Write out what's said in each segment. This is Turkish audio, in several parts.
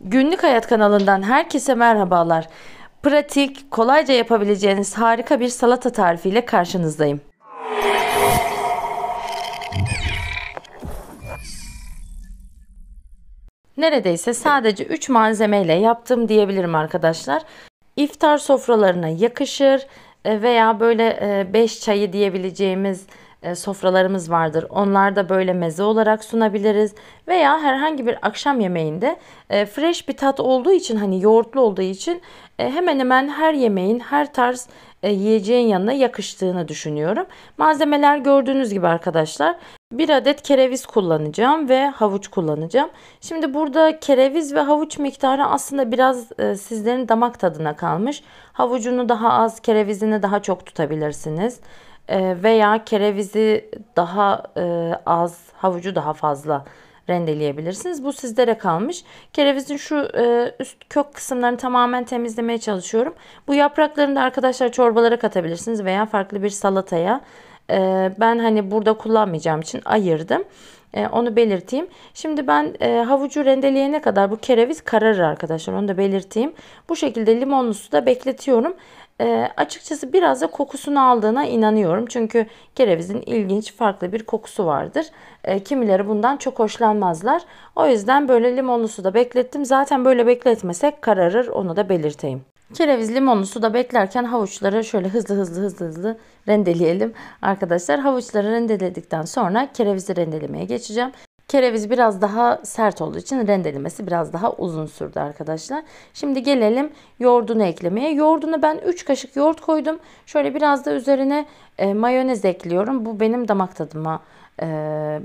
Günlük Hayat kanalından herkese merhabalar. Pratik, kolayca yapabileceğiniz harika bir salata tarifiyle karşınızdayım. Neredeyse sadece 3 malzemeyle yaptım diyebilirim arkadaşlar. İftar sofralarına yakışır e, veya böyle 5 e, çayı diyebileceğimiz e, sofralarımız vardır. Onlar da böyle meze olarak sunabiliriz veya herhangi bir akşam yemeğinde e, fresh bir tat olduğu için hani yoğurtlu olduğu için e, hemen hemen her yemeğin her tarz yiyeceğin yanına yakıştığını düşünüyorum. Malzemeler gördüğünüz gibi arkadaşlar bir adet kereviz kullanacağım ve havuç kullanacağım. Şimdi burada kereviz ve havuç miktarı aslında biraz sizlerin damak tadına kalmış. Havucunu daha az, kerevizini daha çok tutabilirsiniz. Ee, veya kerevizi daha e, az, havucu daha fazla rendeleyebilirsiniz. Bu sizlere kalmış. Kerevizin şu e, üst kök kısımlarını tamamen temizlemeye çalışıyorum. Bu yapraklarını da arkadaşlar çorbalara katabilirsiniz veya farklı bir salataya. E, ben hani burada kullanmayacağım için ayırdım. E, onu belirteyim. Şimdi ben e, havucu rendeleyene kadar bu kereviz kararır arkadaşlar. Onu da belirteyim. Bu şekilde limonlu suda bekletiyorum. E, açıkçası biraz da kokusunu aldığına inanıyorum. Çünkü kerevizin ilginç farklı bir kokusu vardır. E, kimileri bundan çok hoşlanmazlar. O yüzden böyle limonlu suda beklettim. Zaten böyle bekletmesek kararır onu da belirteyim. Kereviz limonlu suda beklerken havuçları şöyle hızlı hızlı hızlı hızlı rendeleyelim. Arkadaşlar havuçları rendeledikten sonra kerevizi rendelemeye geçeceğim. Kereviz biraz daha sert olduğu için rendelemesi biraz daha uzun sürdü arkadaşlar. Şimdi gelelim yoğurdunu eklemeye. Yoğurduna ben 3 kaşık yoğurt koydum. Şöyle biraz da üzerine e, mayonez ekliyorum. Bu benim damak tadıma e,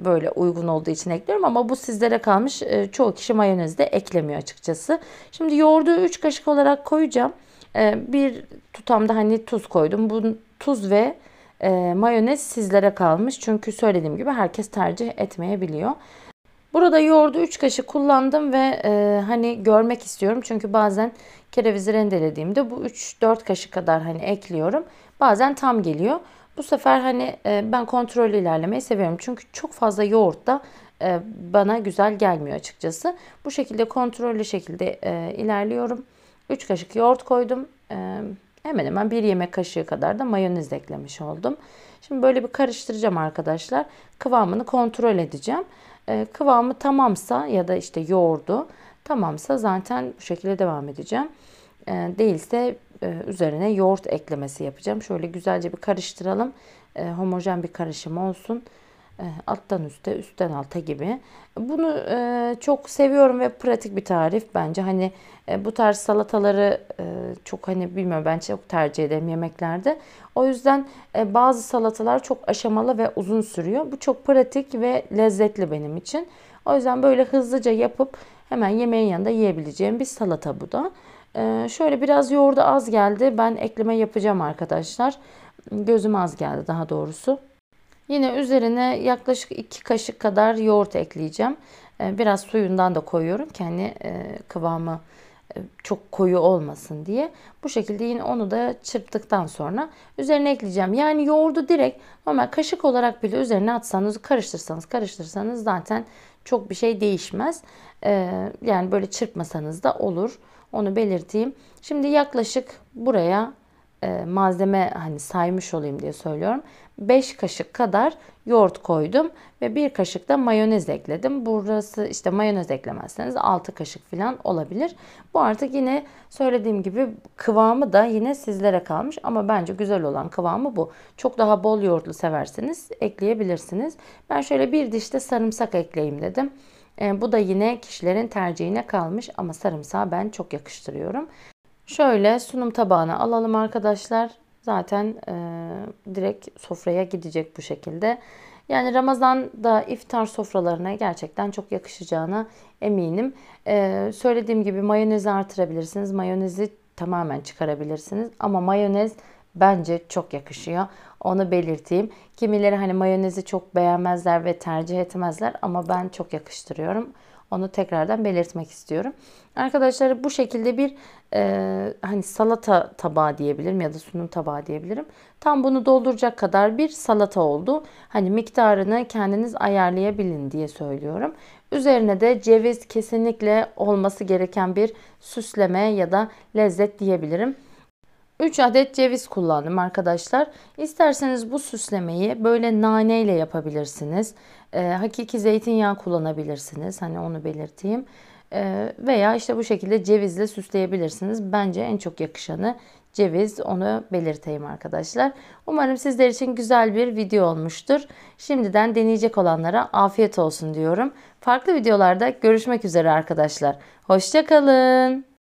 böyle uygun olduğu için ekliyorum ama bu sizlere kalmış. E, çoğu kişi mayonez de eklemiyor açıkçası. Şimdi yoğurdu 3 kaşık olarak koyacağım. E, bir tutamda hani tuz koydum. Bu tuz ve e, mayonez sizlere kalmış. Çünkü söylediğim gibi herkes tercih etmeyebiliyor. Burada yoğurdu 3 kaşık kullandım ve e, hani görmek istiyorum. Çünkü bazen kerevizi rendelediğimde bu 3-4 kaşık kadar hani ekliyorum. Bazen tam geliyor. Bu sefer hani e, ben kontrollü ilerlemeyi seviyorum. Çünkü çok fazla yoğurt da e, bana güzel gelmiyor açıkçası. Bu şekilde kontrollü şekilde e, ilerliyorum. 3 kaşık yoğurt koydum. E, hemen hemen bir yemek kaşığı kadar da mayonez eklemiş oldum. Şimdi böyle bir karıştıracağım arkadaşlar. Kıvamını kontrol edeceğim. Ee, kıvamı tamamsa ya da işte yoğurdu tamamsa zaten bu şekilde devam edeceğim. Ee, değilse e, üzerine yoğurt eklemesi yapacağım. Şöyle güzelce bir karıştıralım. Ee, homojen bir karışım olsun. Eh, alttan üste üstten alta gibi. Bunu eh, çok seviyorum ve pratik bir tarif bence. Hani eh, bu tarz salataları çok hani bilmiyorum ben çok tercih ederim yemeklerde. O yüzden bazı salatalar çok aşamalı ve uzun sürüyor. Bu çok pratik ve lezzetli benim için. O yüzden böyle hızlıca yapıp hemen yemeğin yanında yiyebileceğim bir salata bu da. şöyle biraz yoğurdu az geldi. Ben ekleme yapacağım arkadaşlar. Gözüm az geldi daha doğrusu. Yine üzerine yaklaşık 2 kaşık kadar yoğurt ekleyeceğim. Ee, biraz suyundan da koyuyorum ki hani e, kıvamı e, çok koyu olmasın diye. Bu şekilde yine onu da çırptıktan sonra üzerine ekleyeceğim. Yani yoğurdu direkt normal kaşık olarak bile üzerine atsanız karıştırsanız karıştırsanız zaten çok bir şey değişmez. Ee, yani böyle çırpmasanız da olur. Onu belirteyim. Şimdi yaklaşık buraya e, malzeme hani saymış olayım diye söylüyorum. 5 kaşık kadar yoğurt koydum ve 1 kaşık da mayonez ekledim. Burası işte mayonez eklemezseniz 6 kaşık falan olabilir. Bu artık yine söylediğim gibi kıvamı da yine sizlere kalmış ama bence güzel olan kıvamı bu. Çok daha bol yoğurtlu severseniz ekleyebilirsiniz. Ben şöyle bir diş de sarımsak ekleyeyim dedim. E, bu da yine kişilerin tercihine kalmış ama sarımsağı ben çok yakıştırıyorum. Şöyle sunum tabağına alalım arkadaşlar. Zaten e, direkt sofraya gidecek bu şekilde. Yani Ramazan'da iftar sofralarına gerçekten çok yakışacağına eminim. E, söylediğim gibi mayonezi artırabilirsiniz. Mayonezi tamamen çıkarabilirsiniz. Ama mayonez bence çok yakışıyor. Onu belirteyim. Kimileri hani mayonezi çok beğenmezler ve tercih etmezler ama ben çok yakıştırıyorum. Onu tekrardan belirtmek istiyorum. Arkadaşlar bu şekilde bir e, hani salata tabağı diyebilirim ya da sunum tabağı diyebilirim. Tam bunu dolduracak kadar bir salata oldu. Hani miktarını kendiniz ayarlayabilin diye söylüyorum. Üzerine de ceviz kesinlikle olması gereken bir süsleme ya da lezzet diyebilirim. 3 adet ceviz kullandım arkadaşlar. İsterseniz bu süslemeyi böyle nane ile yapabilirsiniz. E, hakiki zeytinyağı kullanabilirsiniz. Hani onu belirteyim. E, veya işte bu şekilde cevizle süsleyebilirsiniz. Bence en çok yakışanı ceviz onu belirteyim arkadaşlar. Umarım sizler için güzel bir video olmuştur. Şimdiden deneyecek olanlara afiyet olsun diyorum. Farklı videolarda görüşmek üzere arkadaşlar. Hoşçakalın.